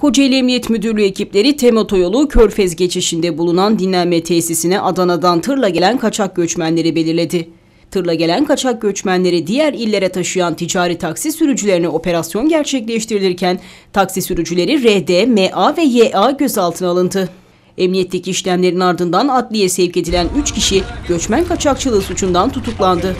Kocaeli Emniyet Müdürlüğü ekipleri TEM otoyolu Körfez geçişinde bulunan dinlenme tesisine Adana'dan tırla gelen kaçak göçmenleri belirledi. Tırla gelen kaçak göçmenleri diğer illere taşıyan ticari taksi sürücülerine operasyon gerçekleştirilirken taksi sürücüleri RD, MA ve YA gözaltına alındı. Emniyetteki işlemlerin ardından adliye sevk edilen 3 kişi göçmen kaçakçılığı suçundan tutuklandı.